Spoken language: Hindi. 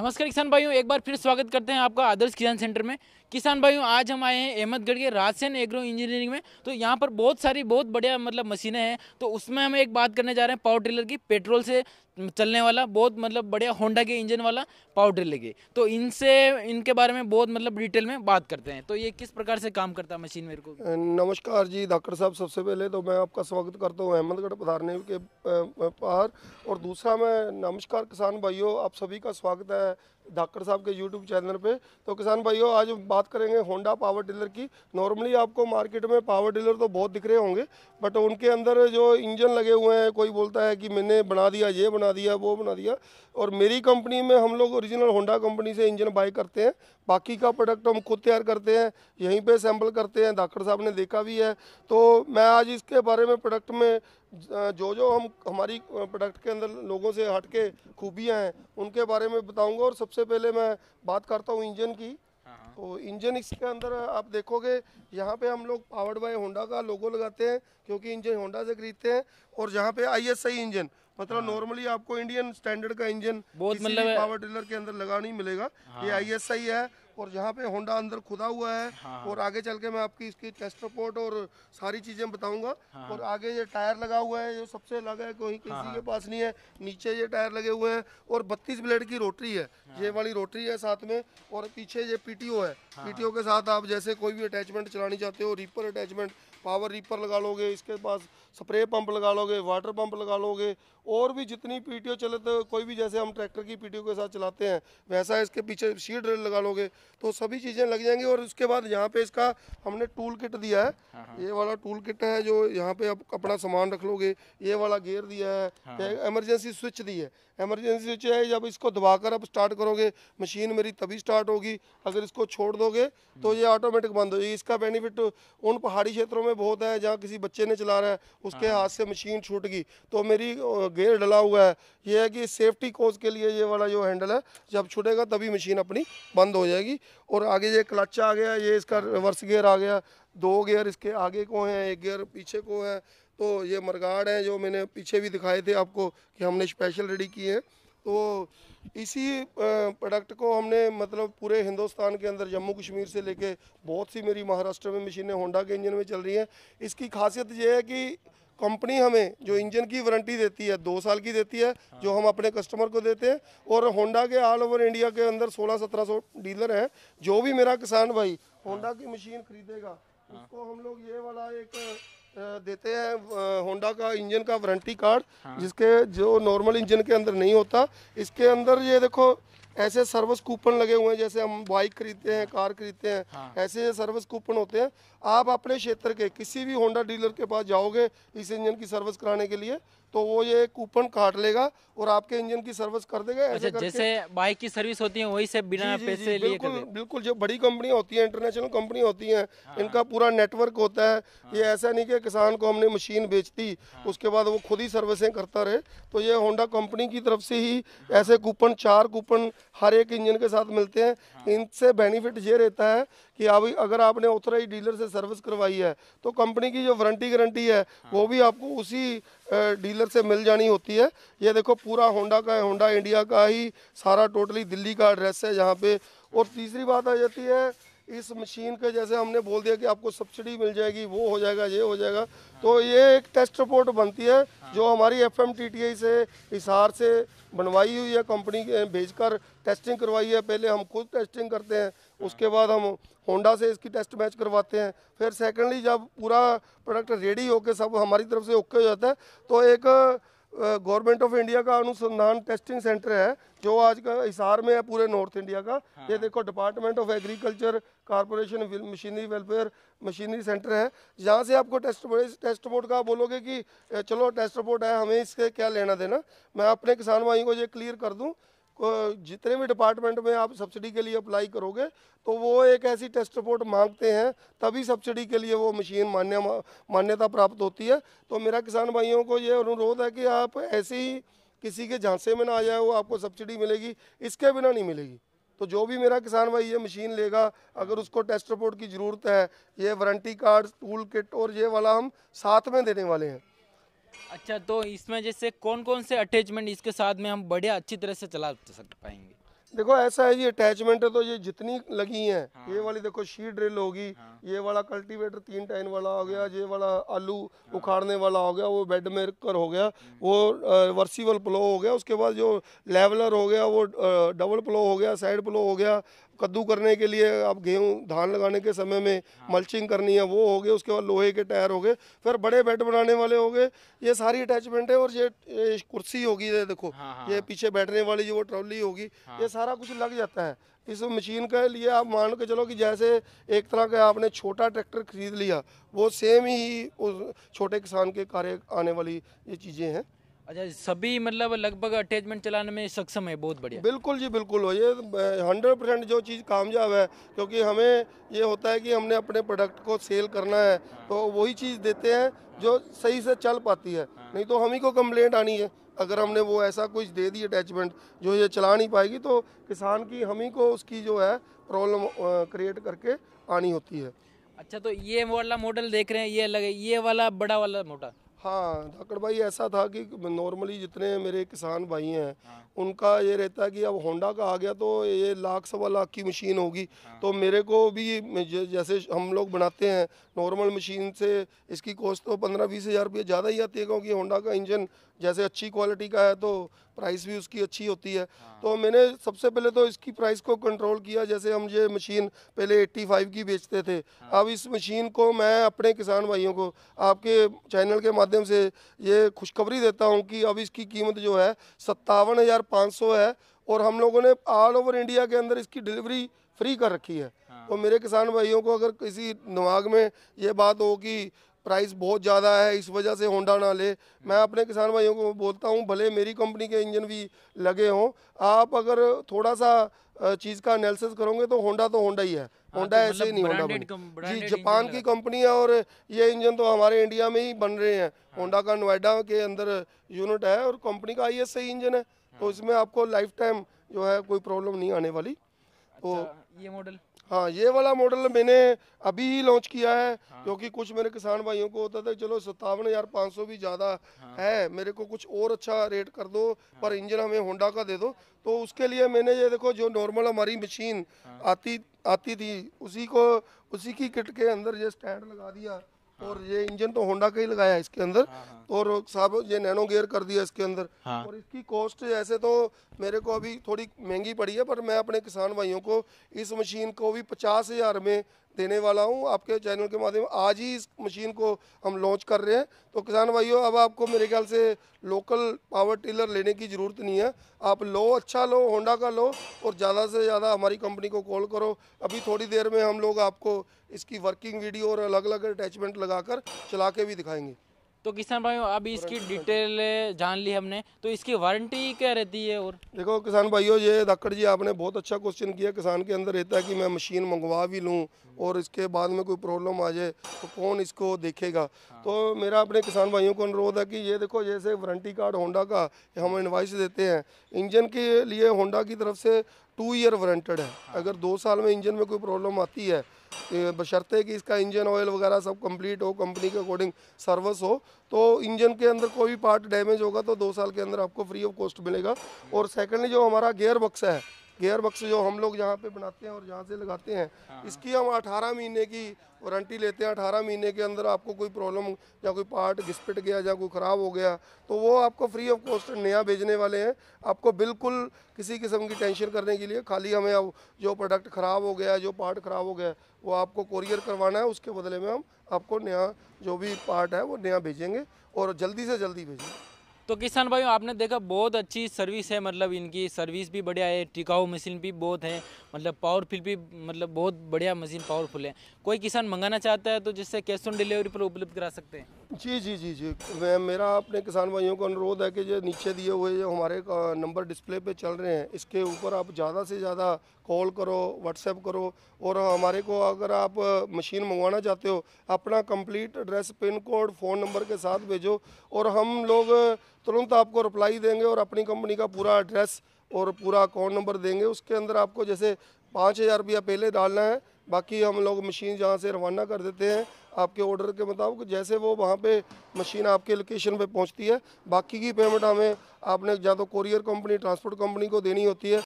नमस्कार किसान भाइयों एक बार फिर स्वागत करते हैं आपका आदर्श किसान सेंटर में किसान भाइयों आज हम आए हैं अहमदगढ़ के राजसेन एग्रो इंजीनियरिंग में तो यहाँ पर बहुत सारी बहुत बढ़िया मतलब मशीनें हैं तो उसमें हम एक बात करने जा रहे हैं पावर ट्रिलर की पेट्रोल से चलने वाला बहुत मतलब बढ़िया होंडा के इंजन वाला पावर ट्रिलर की तो इनसे इनके बारे में बहुत मतलब डिटेल में बात करते हैं तो ये किस प्रकार से काम करता है मशीन मेरे को नमस्कार जी धाकर साहब सबसे पहले तो मैं आपका स्वागत करता हूँ अहमदगढ़ पधारने के बाहर और दूसरा मैं नमस्कार किसान भाइयों आप सभी का स्वागत है धाकर साहब के यूट्यूब चैनल पे तो किसान भाइयों आज बात करेंगे होंडा पावर टिलर की नॉर्मली आपको मार्केट में पावर टिलर तो बहुत दिख रहे होंगे बट उनके अंदर जो इंजन लगे हुए हैं कोई बोलता है कि मैंने बना दिया ये बना दिया वो बना दिया और मेरी कंपनी में हम लोग ओरिजिनल होंडा कंपनी से इंजन बाई करते हैं बाकी का प्रोडक्ट हम खुद तैयार करते हैं यहीं पर सैम्पल करते हैं धाकड़ साहब ने देखा भी है तो मैं आज इसके बारे में प्रोडक्ट में जो जो हम हमारी प्रोडक्ट के अंदर लोगों से हट के खूबियाँ हैं उनके बारे में बताऊंगा और सबसे पहले मैं बात करता हूँ इंजन की हाँ, हाँ। तो इंजन इसके अंदर आप देखोगे यहाँ पे हम लोग पावर्ड बाय होंडा का लोगो लगाते हैं क्योंकि इंजन होंडा से खरीदते हैं और यहाँ पे आई एस आई इंजन मतलब नॉर्मली हाँ। आपको इंडियन स्टैंडर्ड का इंजन मतलब पावर टिलर के अंदर लगा नहीं मिलेगा ये आई एस आई है और जहाँ पे होंडा अंदर खुदा हुआ है हाँ, हाँ। और आगे चल के मैं आपकी इसकी टेस्ट रिपोर्ट और सारी चीजें बताऊंगा हाँ, हाँ। और आगे ये टायर लगा हुआ है ये सबसे अलग है कोई किसी हाँ, हाँ। के पास नहीं है नीचे ये टायर लगे हुए हैं और बत्तीस ब्लेड की रोटरी है हाँ। ये वाली रोटरी है साथ में और पीछे ये पीटीओ है पीटीओ के साथ आप जैसे कोई भी अटैचमेंट चलानी चाहते हो रीपर अटैचमेंट पावर रीपर लगा लोगे इसके पास स्प्रे पंप लगा लोगे वाटर पंप लगा लोगे और भी जितनी पीटीओ चले तो कोई भी जैसे हम ट्रैक्टर की पीटीओ के साथ चलाते हैं वैसा इसके पीछे शीड ड्रिल लगा लोगे तो सभी चीज़ें लग जाएंगी और उसके बाद यहाँ पे इसका हमने टूल किट दिया है हाँ, हाँ। ये वाला टूल किट है जो यहाँ पे आप अपना सामान रख लोगे ये वाला गेयर दिया है एमरजेंसी हाँ, स्विच दी है एमरजेंसी स्विच है जब इसको दबाकर आप स्टार्ट करोगे मशीन मेरी तभी स्टार्ट होगी अगर इसको छोड़ दोगे तो ये ऑटोमेटिक बंद हो जाएगी इसका बेनिफिट उन पहाड़ी क्षेत्रों में बहुत है जहाँ किसी बच्चे ने चला रहा है उसके हाथ से मशीन छूट गई तो मेरी गेयर डला हुआ है ये है कि सेफ्टी कोज के लिए ये वाला जो हैंडल है जब छूटेगा तभी मशीन अपनी बंद हो जाएगी और आगे ये क्लच आ गया ये इसका रिवर्स गियर आ गया दो गियर इसके आगे को हैं एक गियर पीछे को है तो ये मरगाड़ हैं जो मैंने पीछे भी दिखाए थे आपको कि हमने स्पेशल रेडी किए हैं तो इसी प्रोडक्ट को हमने मतलब पूरे हिंदुस्तान के अंदर जम्मू कश्मीर से लेके बहुत सी मेरी महाराष्ट्र में मशीनें होंडा के इंजन में चल रही हैं इसकी खासियत ये है कि कंपनी हमें जो हाँ। इंजन की वारंटी देती है दो साल की देती है हाँ। जो हम अपने कस्टमर को देते हैं और होंडा के ऑल ओवर इंडिया के अंदर सोलह सत्रह सौ डीलर हैं जो भी मेरा किसान भाई होंडा की मशीन खरीदेगा हाँ। उसको हम लोग ये वाला एक देते हैं होंडा का इंजन का वारंटी कार्ड हाँ। जिसके जो नॉर्मल इंजन के अंदर नहीं होता इसके अंदर ये देखो ऐसे सर्विस कूपन लगे हुए हैं जैसे हम बाइक खरीदते हैं कार खरीदते हैं हाँ। ऐसे सर्विस कूपन होते हैं आप अपने क्षेत्र के किसी भी होंडा डीलर के पास जाओगे इस इंजन की सर्विस कराने के लिए तो वो ये कूपन काट लेगा और आपके इंजन की सर्विस कर देगा अच्छा, जैसे बाइक की सर्विस होती है वही से बिना जी, पैसे जी, बिल्कुल लिए बिल्कुल जो बड़ी कंपनियां होती है इंटरनेशनल कंपनी होती है हाँ। इनका पूरा नेटवर्क होता है हाँ। ये ऐसा नहीं कि किसान को हमने मशीन बेचती हाँ। उसके बाद वो खुद ही सर्विसें करता रहे तो ये होंडा कंपनी की तरफ से ही ऐसे कूपन चार कूपन हर एक इंजन के साथ मिलते हैं इनसे बेनिफिट ये रहता है कि अभी अगर आपने ऑथराइज डीलर से सर्विस करवाई है तो कंपनी की जो वारंटी गारंटी है हाँ। वो भी आपको उसी डीलर से मिल जानी होती है ये देखो पूरा होंडा का है होंडा इंडिया का ही सारा टोटली दिल्ली का एड्रेस है यहाँ पे और तीसरी बात आ जाती है इस मशीन के जैसे हमने बोल दिया कि आपको सब्सिडी मिल जाएगी वो हो जाएगा ये हो जाएगा तो ये एक टेस्ट रिपोर्ट बनती है जो हमारी एफ एम से हिसार से बनवाई हुई है कंपनी भेजकर टेस्टिंग करवाई है पहले हम खुद टेस्टिंग करते हैं उसके बाद हम होंडा से इसकी टेस्ट मैच करवाते हैं फिर सेकेंडली जब पूरा प्रोडक्ट रेडी होकर सब हमारी तरफ से ओके हो जाता है तो एक गवर्नमेंट ऑफ इंडिया का अनुसंधान टेस्टिंग सेंटर है जो आज का हिसार में है पूरे नॉर्थ इंडिया का हाँ। ये देखो department of agriculture corporation machinery welfare machinery centre है जहाँ से आपको टेस्ट टेस्ट रिपोर्ट का बोलोगे कि चलो टेस्ट रिपोर्ट है हमें इसके क्या लेना देना मैं अपने किसान भाई को ये क्लियर कर दूँ जितने भी डिपार्टमेंट में आप सब्सिडी के लिए अप्लाई करोगे तो वो एक ऐसी टेस्ट रिपोर्ट मांगते हैं तभी सब्सिडी के लिए वो मशीन मान्य मान्यता प्राप्त होती है तो मेरा किसान भाइयों को ये अनुरोध है कि आप ऐसे ही किसी के झांसे में ना आ जाए वो आपको सब्सिडी मिलेगी इसके बिना नहीं मिलेगी तो जो भी मेरा किसान भाई ये मशीन लेगा अगर उसको टेस्ट रिपोर्ट की ज़रूरत है ये वारंटी कार्ड टूल किट और ये वाला हम साथ में देने वाले हैं अच्छा तो इसमें जैसे कौन कौन से अटैचमेंट इसके साथ में हम बढ़िया अच्छी तरह से चला सक पाएंगे देखो ऐसा है ये अटैचमेंट है तो ये जितनी लगी है हाँ। ये वाली देखो शी ड्रिल होगी हाँ। ये वाला कल्टीवेटर तीन टाइम वाला हो गया ये वाला आलू उखाड़ने वाला हो गया वो बेड में कर हो गया वो वर्सीवल प्लो हो गया उसके बाद जो लेवलर हो गया वो डबल प्लो हो गया साइड प्लो हो गया कद्दू करने के लिए आप गेहूँ धान लगाने के समय में मल्चिंग हाँ। करनी है वो हो गए उसके बाद लोहे के टायर हो गए फिर बड़े बेड बनाने वाले हो गए ये सारी अटैचमेंट है और ये, ये कुर्सी होगी ये देखो हाँ, हाँ, ये हाँ। पीछे बैठने वाली जो वो ट्रॉली होगी हाँ, ये सारा कुछ लग जाता है इस मशीन के लिए आप मान के चलो कि जैसे एक तरह का आपने छोटा ट्रैक्टर खरीद लिया वो सेम ही उस छोटे किसान के कार्य आने वाली ये चीज़ें हैं अच्छा सभी मतलब लगभग अटैचमेंट चलाने में सक्षम है बहुत बढ़िया बिल्कुल जी बिल्कुल ये हंड्रेड परसेंट जो चीज़ कामयाब है क्योंकि हमें ये होता है कि हमने अपने प्रोडक्ट को सेल करना है हाँ। तो वही चीज़ देते हैं जो सही से चल पाती है हाँ। नहीं तो हम ही को कम्प्लेंट आनी है अगर हमने वो ऐसा कुछ दे दी अटैचमेंट जो ये चला नहीं पाएगी तो किसान की हम ही को उसकी जो है प्रॉब्लम क्रिएट करके आनी होती है अच्छा तो ये वाला मॉडल देख रहे हैं ये अलग है ये वाला बड़ा वाला मोटा हाँ धाकड़ भाई ऐसा था कि नॉर्मली जितने मेरे किसान भाई हैं हाँ। उनका ये रहता है कि अब होंडा का आ गया तो ये लाख सवा लाख की मशीन होगी हाँ। तो मेरे को भी जैसे हम लोग बनाते हैं नॉर्मल मशीन से इसकी कॉस्ट तो पंद्रह बीस हज़ार रुपये ज़्यादा ही आती है क्योंकि होंडा का इंजन जैसे अच्छी क्वालिटी का है तो प्राइस भी उसकी अच्छी होती है हाँ। तो मैंने सबसे पहले तो इसकी प्राइस को कंट्रोल किया जैसे हम ये मशीन पहले 85 की बेचते थे हाँ। अब इस मशीन को मैं अपने किसान भाइयों को आपके चैनल के माध्यम से ये खुशखबरी देता हूँ कि अब इसकी कीमत जो है सत्तावन है और हम लोगों ने ऑल ओवर इंडिया के अंदर इसकी डिलीवरी फ्री कर रखी है हाँ। तो मेरे किसान भाइयों को अगर किसी दिमाग में ये बात हो कि प्राइस बहुत ज़्यादा है इस वजह से होंडा ना ले मैं अपने किसान भाइयों को बोलता हूँ भले मेरी कंपनी के इंजन भी लगे हों आप अगर थोड़ा सा चीज़ का एनालिसिस करोगे तो होंडा तो होंडा ही है होंडा हाँ, तो ऐसे ही मतलब नहीं होंडा जी जापान की कंपनी है और ये इंजन तो हमारे इंडिया में ही बन रहे हैं होंडा का नोएडा के अंदर यूनिट है और कंपनी का आई सही इंजन है तो हाँ। इसमें आपको लाइफ टाइम जो है कोई प्रॉब्लम नहीं आने वाली तो अच्छा, ये मॉडल हाँ ये वाला मॉडल मैंने अभी ही लॉन्च किया है हाँ। क्योंकि कुछ मेरे किसान भाइयों को होता था चलो सत्तावन हजार पाँच सौ भी ज़्यादा हाँ। है मेरे को कुछ और अच्छा रेट कर दो हाँ। पर इंजन हमें होंडा का दे दो तो उसके लिए मैंने ये देखो जो नॉर्मल हमारी मशीन हाँ। आती आती थी उसी को उसी की किट के अंदर ये स्टैंड लगा दिया हाँ। और ये इंजन तो होंडा का ही लगाया इसके अंदर हाँ, हाँ। और साहब ये नैनो गेयर कर दिया इसके अंदर हाँ। और इसकी कॉस्ट ऐसे तो मेरे को अभी थोड़ी महंगी पड़ी है पर मैं अपने किसान भाइयों को इस मशीन को भी पचास हजार में देने वाला हूँ आपके चैनल के माध्यम आज ही इस मशीन को हम लॉन्च कर रहे हैं तो किसान भाइयों अब आपको मेरे ख्याल से लोकल पावर टिलर लेने की ज़रूरत नहीं है आप लो अच्छा लो होंडा का लो और ज़्यादा से ज़्यादा हमारी कंपनी को कॉल करो अभी थोड़ी देर में हम लोग आपको इसकी वर्किंग वीडियो और अलग अलग अटैचमेंट लगा चला के भी दिखाएंगे तो किसान भाइयों अभी इसकी डिटेल हाँ जान ली हमने तो इसकी वारंटी क्या रहती है और देखो किसान भाइयों ये धाकड़ जी आपने बहुत अच्छा क्वेश्चन किया किसान के अंदर रहता है कि मैं मशीन मंगवा भी लूँ और इसके बाद में कोई प्रॉब्लम आ जाए तो कौन इसको देखेगा हाँ। तो मेरा अपने किसान भाइयों को अनुरोध है कि ये देखो जैसे वारंटी कार्ड होंडा का हम इन्वाइस देते हैं इंजन के लिए होंडा की तरफ से टू ईयर वारंटेड है हाँ। अगर दो साल में इंजन में कोई प्रॉब्लम आती है बशर्ते कि इसका इंजन ऑयल वगैरह सब कंप्लीट हो कंपनी के अकॉर्डिंग सर्विस हो तो इंजन के अंदर कोई भी पार्ट डैमेज होगा तो दो साल के अंदर आपको फ्री ऑफ कॉस्ट मिलेगा और सेकेंडली जो हमारा गेयर बक्सा है गेयर बक्स जो हम लोग यहाँ पे बनाते हैं और यहाँ से लगाते हैं हाँ, हाँ। इसकी हम 18 महीने की वारंटी लेते हैं 18 महीने के अंदर आपको कोई प्रॉब्लम या कोई पार्ट घिसपिट गया या कोई ख़राब हो गया तो वो आपको फ्री ऑफ कॉस्ट नया भेजने वाले हैं आपको बिल्कुल किसी किस्म की टेंशन करने के लिए खाली हमें अब जो प्रोडक्ट ख़राब हो गया जो पार्ट ख़राब हो गया वो आपको कोरियर करवाना है उसके बदले में हम आपको नया जो भी पार्ट है वो नया भेजेंगे और जल्दी से जल्दी भेजेंगे तो किसान भाइयों आपने देखा बहुत अच्छी सर्विस है मतलब इनकी सर्विस भी बढ़िया है टिकाऊ मशीन भी बहुत है मतलब पावरफुल भी मतलब बहुत बढ़िया मशीन पावरफुल है कोई किसान मंगाना चाहता है तो जिससे कैश ऑन डिलीवरी पर उपलब्ध करा सकते हैं जी जी जी जी मेरा अपने किसान भाइयों को अनुरोध है कि जो नीचे दिए हुए जो हमारे नंबर डिस्प्ले पे चल रहे हैं इसके ऊपर आप ज़्यादा से ज़्यादा कॉल करो व्हाट्सएप करो और हमारे को अगर आप मशीन मंगवाना चाहते हो अपना complete address pin code phone number के साथ भेजो और हम लोग तुरंत आपको रिप्लाई देंगे और अपनी कंपनी का पूरा एड्रेस और पूरा अकाउंट नंबर देंगे उसके अंदर आपको जैसे पाँच हज़ार रुपया पहले डालना है बाकी हम लोग मशीन जहाँ से रवाना कर देते हैं आपके ऑर्डर के मुताबिक जैसे वो वहाँ पे मशीन आपके लोकेशन पे पहुँचती है बाकी की पेमेंट हमें आपने या तो कोरियर कंपनी ट्रांसपोर्ट कंपनी को देनी होती है